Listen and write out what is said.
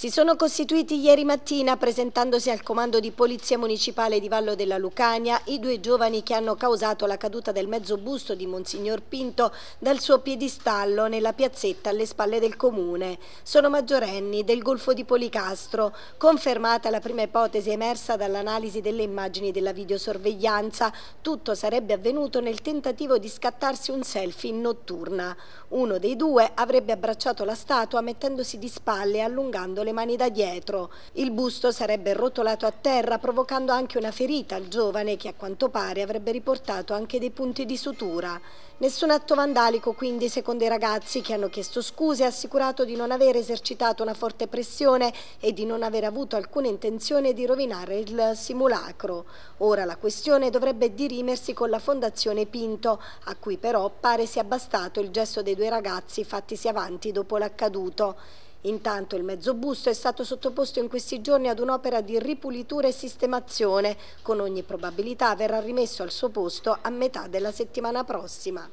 Si sono costituiti ieri mattina presentandosi al comando di Polizia Municipale di Vallo della Lucania i due giovani che hanno causato la caduta del mezzo busto di Monsignor Pinto dal suo piedistallo nella piazzetta alle spalle del comune. Sono maggiorenni del Golfo di Policastro, confermata la prima ipotesi emersa dall'analisi delle immagini della videosorveglianza. Tutto sarebbe avvenuto nel tentativo di scattarsi un selfie in notturna. Uno dei due avrebbe abbracciato la statua mettendosi di spalle e allungando allungandole le mani da dietro. Il busto sarebbe rotolato a terra provocando anche una ferita al giovane che a quanto pare avrebbe riportato anche dei punti di sutura. Nessun atto vandalico quindi secondo i ragazzi che hanno chiesto scuse e assicurato di non aver esercitato una forte pressione e di non aver avuto alcuna intenzione di rovinare il simulacro. Ora la questione dovrebbe dirimersi con la Fondazione Pinto, a cui però pare sia bastato il gesto dei due ragazzi fattisi avanti dopo l'accaduto. Intanto il mezzo busto è stato sottoposto in questi giorni ad un'opera di ripulitura e sistemazione. Con ogni probabilità verrà rimesso al suo posto a metà della settimana prossima.